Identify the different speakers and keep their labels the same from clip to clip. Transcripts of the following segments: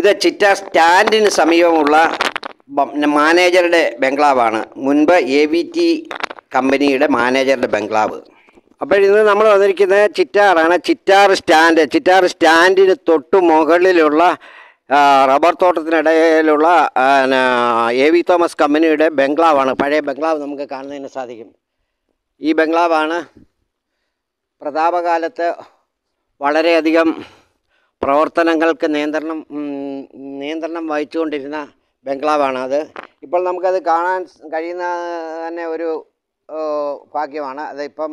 Speaker 1: ഇത് ചിറ്റ സ്റ്റാൻഡിന് സമീപമുള്ള മാനേജറുടെ ബംഗ്ലാവാണ് മുൻപ് എ വി ടി കമ്പനിയുടെ മാനേജറുടെ ബംഗ്ലാവ് അപ്പോൾ ഇന്ന് നമ്മൾ വന്നിരിക്കുന്നത് ചിറ്റാറാണ് ചിറ്റാർ സ്റ്റാൻഡ് ചിറ്റാർ സ്റ്റാൻഡിന് തൊട്ട് മുകളിലുള്ള റബ്ബർ തോട്ടത്തിനിടയിലുള്ള എ വി തോമസ് കമ്പനിയുടെ ബംഗ്ലാവാണ് പഴയ ബംഗ്ലാവ് നമുക്ക് കാണുന്നതിന് സാധിക്കും ഈ ബംഗ്ലാവാണ് പ്രതാപകാലത്ത് വളരെയധികം പ്രവർത്തനങ്ങൾക്ക് നിയന്ത്രണം നിയന്ത്രണം വഹിച്ചുകൊണ്ടിരുന്ന ബംഗ്ലാവാണ് അത് ഇപ്പോൾ നമുക്കത് കാണാൻ കഴിയുന്ന തന്നെ ഒരു ഭാഗ്യമാണ് അതിപ്പം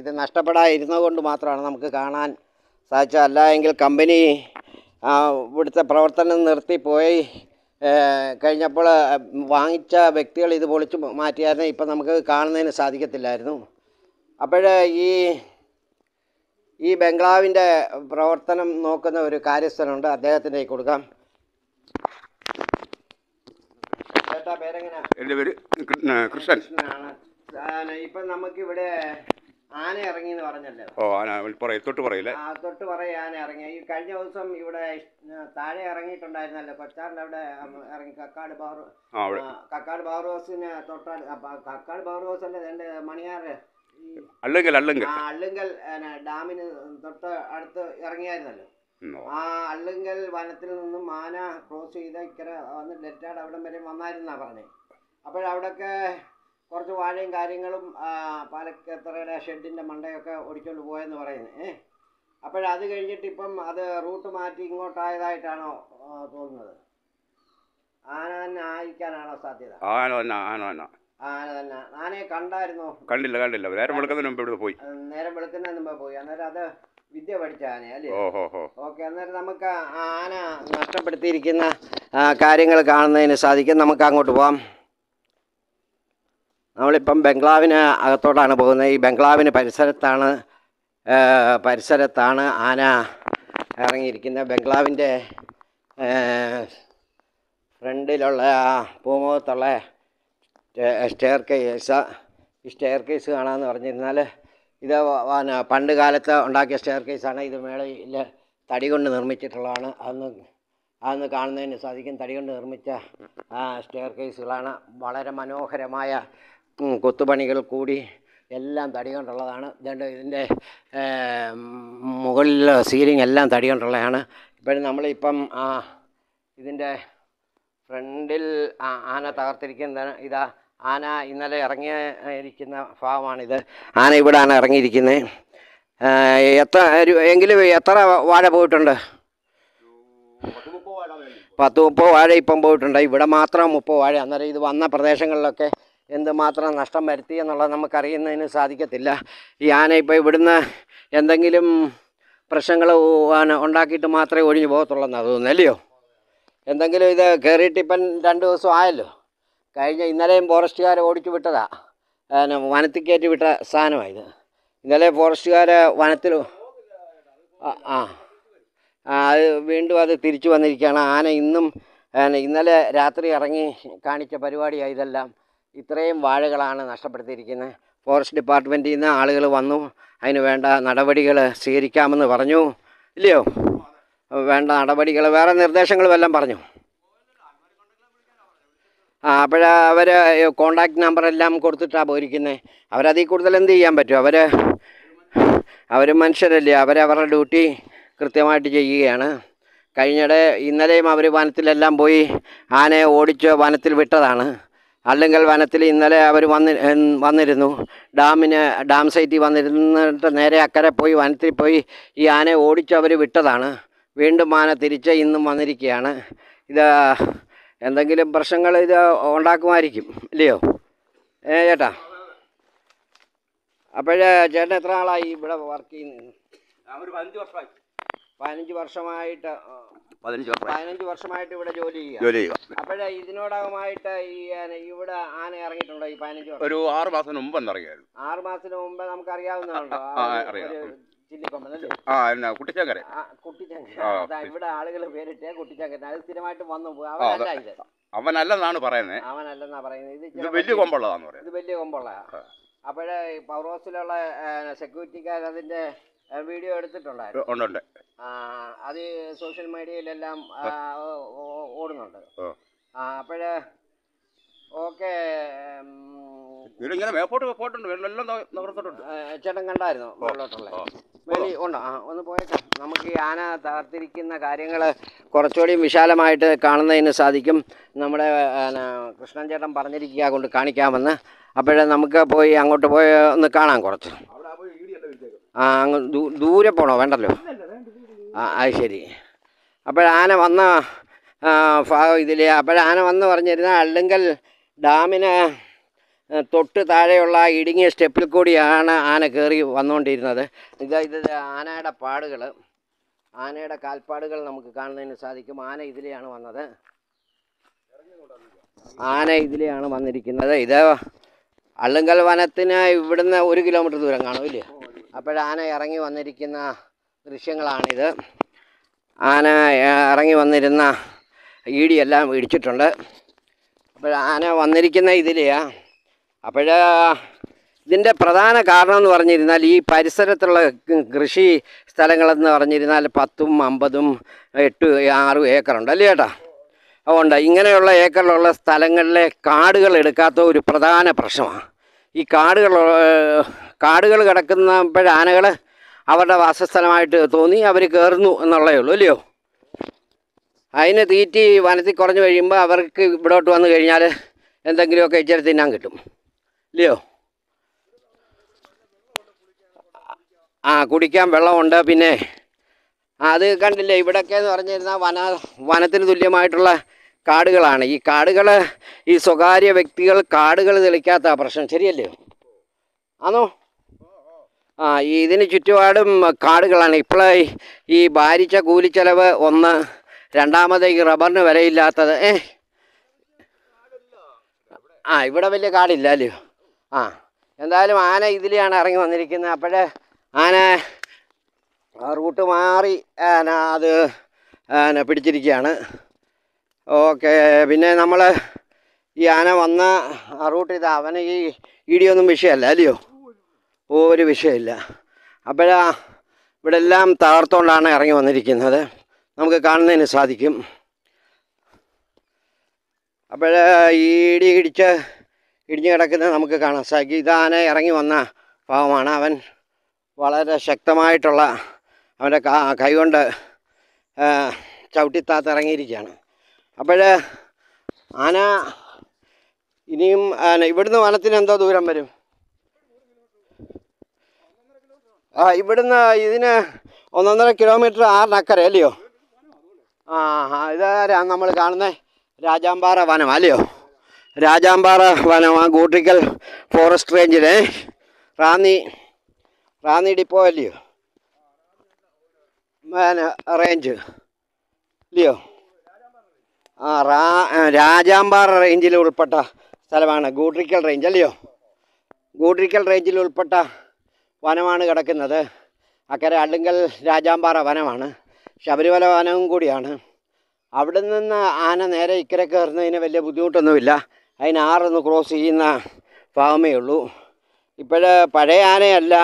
Speaker 1: ഇത് നഷ്ടപ്പെടാതിരുന്നത് കൊണ്ട് മാത്രമാണ് നമുക്ക് കാണാൻ സാധിച്ചത് അല്ല എങ്കിൽ കമ്പനി ഇവിടുത്തെ പ്രവർത്തനം നിർത്തിപ്പോയി കഴിഞ്ഞപ്പോൾ വാങ്ങിച്ച വ്യക്തികൾ ഇത് പൊളിച്ച് മാറ്റിയായിരുന്നു ഇപ്പം നമുക്ക് കാണുന്നതിന് സാധിക്കത്തില്ലായിരുന്നു അപ്പോഴേ ഈ ഈ ബംഗ്ലാവിൻ്റെ പ്രവർത്തനം നോക്കുന്ന ഒരു കാര്യസ്ഥനുണ്ട് അദ്ദേഹത്തിൻ്റെ കൊടുക്കാം ചേട്ടാ പേരെങ്ങനാ എൻ്റെ പേര് കൃഷ്ണൻ ആണ് നമുക്ക് ഇവിടെ ആന ഇറങ്ങി എന്ന് പറഞ്ഞല്ലോ ഓ ആന പറയും തൊട്ട് പറയില്ലേ ആ തൊട്ട് പറയും ആന ഇറങ്ങി ഈ കഴിഞ്ഞ ദിവസം ഇവിടെ താഴെ ഇറങ്ങിയിട്ടുണ്ടായിരുന്നല്ലോ കൊച്ചാറിൻ്റെ അവിടെ ഇറങ്ങി കക്കാട് ബൗർ കക്കാട് ബൗർ ഹൗസിന് തൊട്ടാട് കക്കാട് ബൗർ ഹൗസ് അല്ലേ എൻ്റെ മണിയാറ് അള്ളുങ്കൽ അള്ളുങ്കൽ ഡാമിന് തൊട്ട് അടുത്ത് ഇറങ്ങിയായിരുന്നല്ലോ ആ അള്ളുങ്കൽ വനത്തിൽ നിന്ന് മാന ക്രോസ് ചെയ്ത് ഇക്കര വന്ന് ഡെറ്റാഡ് അവിടെ വരെ വന്നായിരുന്നാ പറഞ്ഞേ അപ്പോഴവിടൊക്കെ കുറച്ച് വാഴയും കാര്യങ്ങളും പാലക്കത്തറയുടെ ഷെഡിൻ്റെ മണ്ടയൊക്കെ ഓടിച്ചുകൊണ്ട് പോയെന്ന് പറയുന്നത് ഏ അപ്പോഴത് കഴിഞ്ഞിട്ട് ഇപ്പം അത് റൂട്ട് മാറ്റി ഇങ്ങോട്ടായതായിട്ടാണോ തോന്നുന്നത് ആന തന്നെ ആയിരിക്കാനാണോ സാധ്യത ആന തന്നെ ആന തന്നെ ആന തന്നെ ആനയെ കണ്ടായിരുന്നു കണ്ടില്ല കണ്ടില്ല നേരം വെളുക്കുന്നതിന് മുമ്പ് പോയി നേരം വെളുക്കുന്നതിന് മുമ്പ് പോയി അന്നേരം അത് വിദ്യ പഠിച്ചാനെ അല്ലേ ഓക്കെ അന്നേരം നമുക്ക് ആന നഷ്ടപ്പെടുത്തിയിരിക്കുന്ന കാര്യങ്ങൾ കാണുന്നതിന് സാധിക്കും നമുക്ക് അങ്ങോട്ട് പോവാം നമ്മളിപ്പം ബംഗ്ലാവിന് അകത്തോട്ടാണ് പോകുന്നത് ഈ ബംഗ്ലാവിന് പരിസരത്താണ് പരിസരത്താണ് ആന ഇറങ്ങിയിരിക്കുന്നത് ബംഗ്ലാവിൻ്റെ ഫ്രണ്ടിലുള്ള പൂമുഖത്തുള്ള സ്റ്റെയർ കേസ് ഈ സ്റ്റെയർ കേസ് കാണാമെന്ന് പറഞ്ഞിരുന്നാൽ ഇത് പണ്ട് കാലത്ത് ഉണ്ടാക്കിയ സ്റ്റെയർ കേസാണ് ഇത് മേളയിൽ തടി കൊണ്ട് നിർമ്മിച്ചിട്ടുള്ളതാണ് അതൊന്ന് അതൊന്ന് കാണുന്നതിന് സാധിക്കും തടി കൊണ്ട് നിർമ്മിച്ച സ്റ്റെയർ കേസുകളാണ് വളരെ മനോഹരമായ കൊത്തുപണികൾ കൂടി എല്ലാം തടി കൊണ്ടുള്ളതാണ് ഇതുകൊണ്ട് ഇതിൻ്റെ മുകളിൽ സീലിംഗ് എല്ലാം തടി കൊണ്ടുള്ളതാണ് ഇപ്പോഴും നമ്മളിപ്പം ഇതിൻ്റെ ഫ്രണ്ടിൽ ആന തകർത്തിരിക്കുന്ന ഇതാ ആന ഇന്നലെ ഇറങ്ങിയിരിക്കുന്ന ഭാവമാണിത് ആന ഇവിടെ ഇറങ്ങിയിരിക്കുന്നത് എത്ര എങ്കിലും എത്ര വാഴ പോയിട്ടുണ്ട് പത്ത് മുപ്പോ വാഴ ഇപ്പം പോയിട്ടുണ്ട് ഇവിടെ മാത്രം മുപ്പോ വാഴ അന്നേരം ഇത് വന്ന പ്രദേശങ്ങളിലൊക്കെ എന്തുമാത്രം നഷ്ടം വരുത്തി എന്നുള്ളത് നമുക്കറിയുന്നതിന് സാധിക്കത്തില്ല ഈ ആന ഇപ്പോൾ ഇവിടുന്ന് എന്തെങ്കിലും പ്രശ്നങ്ങൾ ഉണ്ടാക്കിയിട്ട് മാത്രമേ ഒഴിഞ്ഞു പോകത്തുള്ളൂ എന്നാണ് തോന്നുന്നു അല്ലയോ എന്തെങ്കിലും ഇത് കയറിയിട്ടിപ്പം രണ്ട് ദിവസം ആയല്ലോ കഴിഞ്ഞ ഇന്നലെയും ഫോറസ്റ്റുകാർ ഓടിച്ചു വിട്ടതാ പിന്നെ വനത്തിൽ കയറ്റി വിട്ട സാധനമായത് ഇന്നലെ ഫോറസ്റ്റുകാർ വനത്തിൽ ആ അത് വീണ്ടും അത് തിരിച്ചു വന്നിരിക്കുകയാണ് ആന ഇന്നും ഇന്നലെ രാത്രി ഇറങ്ങി കാണിച്ച പരിപാടിയാണ് ഇതെല്ലാം ഇത്രയും വാഴകളാണ് നഷ്ടപ്പെടുത്തിയിരിക്കുന്നത് ഫോറസ്റ്റ് ഡിപ്പാർട്ട്മെൻറ്റിൽ നിന്ന് ആളുകൾ വന്നു അതിന് വേണ്ട നടപടികൾ സ്വീകരിക്കാമെന്ന് പറഞ്ഞു ഇല്ലയോ വേണ്ട നടപടികൾ വേറെ നിർദ്ദേശങ്ങൾ വല്ലതും പറഞ്ഞു അപ്പോൾ അവർ കോണ്ടാക്ട് നമ്പറെല്ലാം കൊടുത്തിട്ടാണ് പോയിരിക്കുന്നത് അവരതിൽ കൂടുതൽ എന്ത് ചെയ്യാൻ പറ്റും അവർ അവർ മനുഷ്യരല്ലേ അവരവരുടെ ഡ്യൂട്ടി കൃത്യമായിട്ട് ചെയ്യുകയാണ് കഴിഞ്ഞിടെ ഇന്നലെയും അവർ വനത്തിലെല്ലാം പോയി ആനയെ ഓടിച്ച് വനത്തിൽ വിട്ടതാണ് അല്ലെങ്കിൽ വനത്തിൽ ഇന്നലെ അവർ വന്നി വന്നിരുന്നു ഡാമിന് ഡാം സൈറ്റിൽ വന്നിരുന്നിട്ട് നേരെ അക്കരെ പോയി വനത്തിൽ പോയി ഈ ആനയെ ഓടിച്ച് അവർ വിട്ടതാണ് വീണ്ടും ആന തിരിച്ച് ഇന്നും വന്നിരിക്കുകയാണ് ഇത് എന്തെങ്കിലും പ്രശ്നങ്ങൾ ഇത് ഉണ്ടാക്കുമായിരിക്കും ഇല്ലയോ ഏ ചേട്ടാ അപ്പോഴേ ചേട്ടൻ എത്ര നാളായി ഇവിടെ വർക്ക് ചെയ്യുന്നത് പതിനഞ്ച് വർഷമായിട്ട് പതിനഞ്ച് വർഷമായിട്ട് ഇവിടെ ജോലി ചെയ്യുക ജോലി അപ്പോഴേ ഇതിനോടകമായിട്ട് ഈ ഇവിടെ ആന ഇറങ്ങിയിട്ടുണ്ടോ ഈ പതിനഞ്ച് വർഷം ഒരു ആറ് മാസത്തിന് മുമ്പ് ഇറങ്ങിയായിരുന്നു ആറ് മാസത്തിന് മുമ്പ് നമുക്ക് അറിയാവുന്നതാണോ ആ വന്നു അവനല്ലെന്നാണ് പറയുന്നത് പറയുന്നത് ഇത് വലിയ കൊമ്പുള്ളതാന്ന് പറയുന്നത് ഇത് വലിയ കൊമ്പുള്ളതാ അപ്പോഴേ പവർ ഹൗസിലുള്ള സെക്യൂരിറ്റിക്കാർ അതിന്റെ വീഡിയോ എടുത്തിട്ടുണ്ടായിരുന്നു അത് സോഷ്യൽ മീഡിയയിലെല്ലാം ഓടുന്നുണ്ട് അപ്പോഴേ ഓക്കെ ഇവരിങ്ങനെ മേപ്പോട്ട് പോയിട്ടുണ്ട് വെള്ളം നിവർത്തിട്ടുണ്ട് ചേട്ടൻ കണ്ടായിരുന്നു വെള്ളോട്ടുള്ള വെളി ഉണ്ടോ ആ ഒന്ന് പോയേക്കാം നമുക്ക് ഈ ആന തകർത്തിരിക്കുന്ന കാര്യങ്ങൾ കുറച്ചുകൂടി വിശാലമായിട്ട് കാണുന്നതിന് സാധിക്കും നമ്മുടെ കൃഷ്ണൻ ചേട്ടൻ പറഞ്ഞിരിക്കുക കൊണ്ട് കാണിക്കാമെന്ന് അപ്പോഴേ നമുക്ക് പോയി അങ്ങോട്ട് പോയി ഒന്ന് കാണാം കുറച്ച് ആ അങ്ങ് ദൂരെ പോണോ വേണ്ടല്ലോ ആ അത് ശരി അപ്പോഴാന വന്ന ഭാഗം ഇതിൽ അപ്പോഴാന വന്ന് പറഞ്ഞിരുന്ന അള്ളുങ്കൽ ഡാമിന് തൊട്ട് താഴെയുള്ള ഇടുങ്ങിയ സ്റ്റെപ്പിൽ കൂടിയാണ് ആന കയറി വന്നുകൊണ്ടിരുന്നത് ഇത് ഇത് ആനയുടെ പാടുകൾ ആനയുടെ കാൽപ്പാടുകൾ നമുക്ക് കാണുന്നതിന് സാധിക്കും ആന ഇതിലെയാണ് വന്നത് ആന ഇതിലെയാണ് വന്നിരിക്കുന്നത് ഇത് അള്ളുങ്കൽ വനത്തിന് ഇവിടുന്ന് ഒരു കിലോമീറ്റർ ദൂരം കാണുമില്ലേ അപ്പോഴാന ഇറങ്ങി വന്നിരിക്കുന്ന ദൃശ്യങ്ങളാണിത് ആന ഇറങ്ങി വന്നിരുന്ന ഈടിയെല്ലാം ഇടിച്ചിട്ടുണ്ട് അപ്പോൾ ആന വന്നിരിക്കുന്ന ഇതിലെയാണ് അപ്പോൾ ഇതിൻ്റെ പ്രധാന കാരണം എന്ന് പറഞ്ഞിരുന്നാൽ ഈ പരിസരത്തുള്ള കൃഷി സ്ഥലങ്ങളെന്ന് പറഞ്ഞിരുന്നാൽ പത്തും അമ്പതും എട്ട് ആറും ഏക്കറുണ്ട് അല്ലേ ചേട്ടാ അതുകൊണ്ട് ഇങ്ങനെയുള്ള ഏക്കറിലുള്ള സ്ഥലങ്ങളിലെ കാടുകൾ എടുക്കാത്ത ഒരു പ്രധാന പ്രശ്നമാണ് ഈ കാടുകൾ കാടുകൾ കിടക്കുന്നപ്പോൾ അവരുടെ വാസസ്ഥലമായിട്ട് തോന്നി അവർ കയറുന്നു എന്നുള്ളേ ഉള്ളൂ അല്ലയോ അതിന് തീറ്റി വനത്തിൽ കുറഞ്ഞു കഴിയുമ്പോൾ അവർക്ക് ഇവിടോട്ട് വന്നു കഴിഞ്ഞാൽ എന്തെങ്കിലുമൊക്കെ ഇച്ചിരി തിന്നാൻ കിട്ടും ഇല്ലയോ ആ കുടിക്കാൻ വെള്ളമുണ്ട് പിന്നെ അത് കണ്ടില്ലേ ഇവിടെയൊക്കെ എന്ന് പറഞ്ഞിരുന്നാൽ വന വനത്തിന് തുല്യമായിട്ടുള്ള കാടുകളാണ് ഈ കാടുകൾ ഈ സ്വകാര്യ വ്യക്തികൾ കാടുകൾ തെളിക്കാത്ത പ്രശ്നം ശരിയല്ലേ ആണോ ആ ഇതിന് ചുറ്റുപാടും കാടുകളാണ് ഇപ്പോൾ ഈ ഭാരിച്ച കൂലി ചെലവ് ഒന്ന് രണ്ടാമത് ഈ റബ്ബറിന് വിലയില്ലാത്തത് ഏ ആ ഇവിടെ വലിയ കാടില്ല അല്ലയോ ആ എന്തായാലും ആന ഇതിലെയാണ് ഇറങ്ങി വന്നിരിക്കുന്നത് അപ്പോഴേ ആന റൂട്ട് മാറി അത് പിടിച്ചിരിക്കുകയാണ് ഓക്കെ പിന്നെ നമ്മൾ ഈ ആന വന്ന റൂട്ട് ഇത് അവന് ഈ ഇടിയൊന്നും വിഷയമല്ല അല്ലയോ ഒരു വിഷയമില്ല അപ്പോഴാ ഇവിടെ എല്ലാം തകർത്തോണ്ടാണ് ഇറങ്ങി വന്നിരിക്കുന്നത് നമുക്ക് കാണുന്നതിന് സാധിക്കും അപ്പോഴേ ഇടി ഇടിച്ച് ഇടിഞ്ഞു കിടക്കുന്നത് നമുക്ക് കാണാം സാക്കി ഇതാന ഇറങ്ങി വന്ന ഭാവമാണ് അവൻ വളരെ ശക്തമായിട്ടുള്ള അവൻ്റെ കൈകൊണ്ട് ചവിട്ടിത്താത്ത് ഇറങ്ങിയിരിക്കുകയാണ് അപ്പോൾ ആന ഇനിയും ഇവിടുന്ന് വനത്തിന് എന്തോ ദൂരം വരും ആ ഇവിടുന്ന് ഇതിന് ഒന്നൊന്നര കിലോമീറ്റർ ആറിനക്കര അല്ലയോ ആ ഇതാരാ നമ്മൾ കാണുന്നത് രാജാമ്പാറ വനം അല്ലയോ രാജാമ്പാറ വനം ആ ഗൂട്ടിക്കൽ ഫോറസ്റ്റ് റേഞ്ചിന് റാന്നി റാന്നി ഡിപ്പോ അല്ലയോ റേഞ്ച് ഇല്ലയോ ആ റാ രാജാമ്പാറ റേഞ്ചിൽ ഉൾപ്പെട്ട സ്ഥലമാണ് ഗൂട്രിക്കൽ റേഞ്ച് അല്ലയോ ഗൂട്രിക്കൽ റേഞ്ചിൽ ഉൾപ്പെട്ട വനമാണ് കിടക്കുന്നത് അക്കരെ അടുങ്കൽ രാജാമ്പാറ വനമാണ് ശബരിമല വനവും കൂടിയാണ് അവിടെ നിന്ന് ആന നേരെ ഇക്കരെ കയറുന്നതിന് വലിയ ബുദ്ധിമുട്ടൊന്നുമില്ല അതിന് ആറൊന്ന് ക്രോസ് ചെയ്യുന്ന ഭാഗമേ ഉള്ളൂ ഇപ്പോൾ പഴയ ആനയല്ല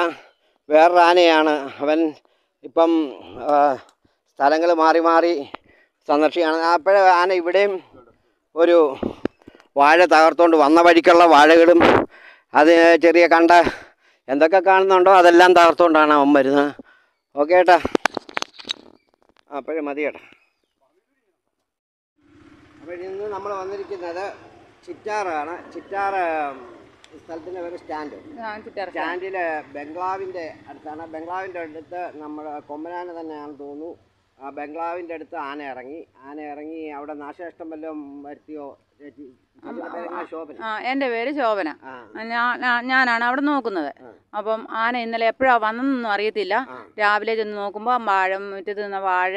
Speaker 1: വേറൊരു ആനയാണ് അവൻ ഇപ്പം സ്ഥലങ്ങൾ മാറി മാറി സന്ദർശിക്കുകയാണ് അപ്പോഴേ ആന ഇവിടെയും ഒരു വാഴ തകർത്തുകൊണ്ട് വന്ന വഴിക്കുള്ള വാഴകളും അത് ചെറിയ കണ്ട എന്തൊക്കെ കാണുന്നുണ്ടോ അതെല്ലാം തകർത്തുകൊണ്ടാണ് അവൻ വരുന്നത് ഓക്കെ ഏട്ടാ അപ്പോഴേ മതി ഏട്ടാ അപ്പോഴിന്ന് നമ്മൾ വന്നിരിക്കുന്നത് ചിറ്റാറാണ് ചിറ്റാറ് സ്ഥലത്തിൻ്റെ പേര് സ്റ്റാൻഡ് സ്റ്റാൻഡിൽ ബംഗ്ലാവിൻ്റെ അടുത്താണ് ബംഗ്ലാവിൻ്റെ അടുത്ത് നമ്മൾ കൊമ്പനാന തന്നെയാണെന്ന് തോന്നുന്നു ബംഗ്ലാവിൻ്റെ അടുത്ത് ആന ഇറങ്ങി ആന ഇറങ്ങി അവിടെ നാശനഷ്ടം വല്ലതും വരുത്തിയോ എൻ്റെ പേര് ശോഭന ഞാനാണ് അവിടെ നോക്കുന്നത് അപ്പം ആന ഇന്നലെ എപ്പോഴാ വന്നതെന്നൊന്നും അറിയത്തില്ല രാവിലെ ചെന്ന് നോക്കുമ്പോൾ വാഴ മുറ്റത്ത് നിന്ന വാഴ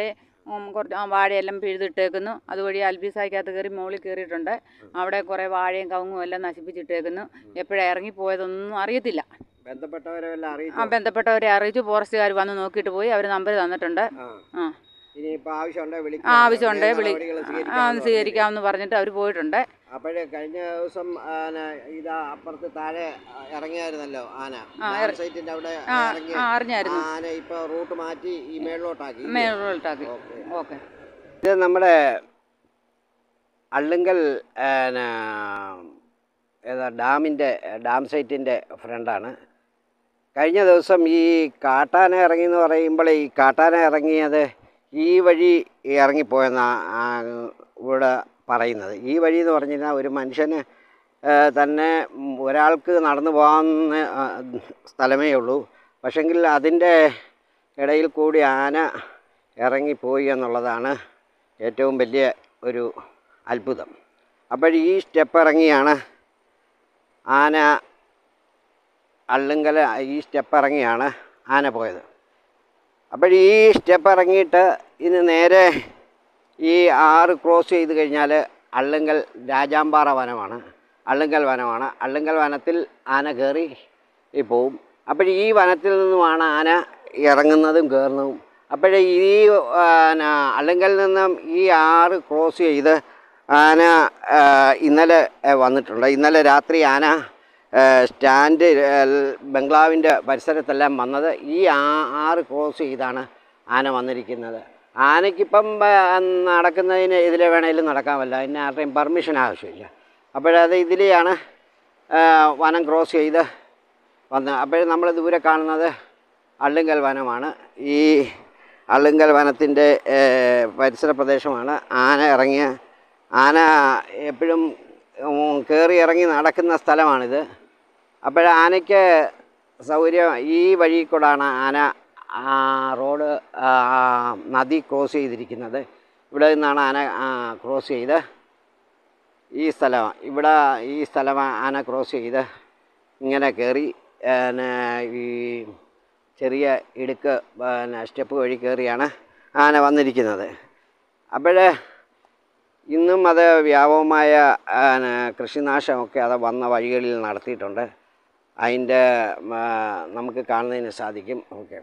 Speaker 1: കുറച്ച് വാഴയെല്ലാം പിഴുതിട്ടേക്കുന്നു അതുവഴി അൽബീസായ്ക്കകത്ത് കയറി മുകളിൽ കയറിയിട്ടുണ്ട് അവിടെ കുറേ വാഴയും കവുങ്ങും എല്ലാം നശിപ്പിച്ചിട്ടേക്കുന്നു എപ്പോഴാണ് ഇറങ്ങിപ്പോയതൊന്നും അറിയത്തില്ല ബന്ധപ്പെട്ടവരെ ആ ബന്ധപ്പെട്ടവരെ അറിയിച്ചു ഫോറസ്റ്റുകാർ വന്ന് നോക്കിയിട്ട് പോയി അവർ നമ്പർ തന്നിട്ടുണ്ട് ആ ആവശ്യമുണ്ടേ വിളി ആ സ്വീകരിക്കാമെന്ന് പറഞ്ഞിട്ട് അവർ പോയിട്ടുണ്ട് അപ്പോഴേ കഴിഞ്ഞ ദിവസം ഇതാ അപ്പുറത്ത് താഴെ ഇറങ്ങിയായിരുന്നല്ലോ ആന സൈറ്റിന്റെ അവിടെ അറിഞ്ഞായിരുന്നു ആന ഇപ്പൊ റൂട്ട് മാറ്റി ഈ മേളിലോട്ടാക്കി മേളിലോട്ടാക്കി ഓക്കെ ഇത് നമ്മുടെ അള്ളുങ്കൽ ഏതാ ഡാമിൻ്റെ ഡാം സൈറ്റിൻ്റെ ഫ്രണ്ടാണ് കഴിഞ്ഞ ദിവസം ഈ കാട്ടാന ഇറങ്ങി എന്ന് പറയുമ്പോൾ ഈ കാട്ടാന ഇറങ്ങിയത് ഈ വഴി ഇറങ്ങിപ്പോയെന്നാണ് ഇവിടെ പറയുന്നത് ഈ വഴി എന്ന് പറഞ്ഞു കഴിഞ്ഞാൽ ഒരു മനുഷ്യന് തന്നെ ഒരാൾക്ക് നടന്നു പോകാവുന്ന സ്ഥലമേ ഉള്ളൂ പക്ഷെങ്കിൽ അതിൻ്റെ ഇടയിൽ കൂടി ആന ഇറങ്ങിപ്പോയി എന്നുള്ളതാണ് ഏറ്റവും വലിയ ഒരു അത്ഭുതം അപ്പോൾ ഈ സ്റ്റെപ്പ് ഇറങ്ങിയാണ് ആന അള്ളുങ്കൽ ഈ സ്റ്റെപ്പ് ഇറങ്ങിയാണ് ആന പോയത് അപ്പോൾ ഈ സ്റ്റെപ്പ് ഇറങ്ങിയിട്ട് ഇനി നേരെ ഈ ആറ് ക്രോസ് ചെയ്ത് കഴിഞ്ഞാൽ അള്ളുങ്കൽ രാജാമ്പാറ വനമാണ് അള്ളുങ്കൽ വനമാണ് അള്ളുങ്കൽ വനത്തിൽ ആന കയറി പോവും അപ്പോൾ ഈ വനത്തിൽ നിന്നുമാണ് ആന ഇറങ്ങുന്നതും കയറുന്നതും അപ്പോഴേ ഈ അള്ളുങ്കൽ നിന്നും ഈ ആറ് ക്രോസ് ചെയ്ത് ആന ഇന്നലെ വന്നിട്ടുണ്ട് ഇന്നലെ രാത്രി ആന സ്റ്റാൻഡ് ബംഗ്ലാവിൻ്റെ പരിസരത്തെല്ലാം വന്നത് ഈ ആറ് ക്രോസ് ചെയ്താണ് ആന വന്നിരിക്കുന്നത് ആനയ്ക്കിപ്പം നടക്കുന്നതിന് ഇതിലെ വേണേലും നടക്കാമല്ല അതിന് ആരുടെയും പെർമിഷൻ ആവശ്യമില്ല അപ്പോഴത് ഇതിലെയാണ് വനം ക്രോസ് ചെയ്ത് വന്ന് അപ്പോഴും നമ്മൾ ദൂരെ കാണുന്നത് അള്ളുങ്കൽ വനമാണ് ഈ അള്ളുങ്കൽ വനത്തിൻ്റെ പരിസര പ്രദേശമാണ് ആന ഇറങ്ങിയ ആന എപ്പോഴും കയറി ഇറങ്ങി നടക്കുന്ന സ്ഥലമാണിത് അപ്പോൾ ആനയ്ക്ക് സൗകര്യം ഈ വഴി കൂടാണ് ആന റോഡ് നദി ക്രോസ് ചെയ്തിരിക്കുന്നത് ഇവിടെ നിന്നാണ് ആന ക്രോസ് ചെയ്ത് ഈ സ്ഥലം ഇവിടെ ഈ സ്ഥലം ആന ക്രോസ് ചെയ്ത് ഇങ്ങനെ കയറി പിന്നെ ഈ ചെറിയ ഇടുക്ക് പിന്നെ സ്റ്റെപ്പ് വഴി കയറിയാണ് ആന വന്നിരിക്കുന്നത് അപ്പോൾ ഇന്നും അത് വ്യാപകമായ കൃഷിനാശമൊക്കെ അത് വന്ന വഴികളിൽ നടത്തിയിട്ടുണ്ട് അതിൻ്റെ നമുക്ക് കാണുന്നതിന് സാധിക്കും ഓക്കെ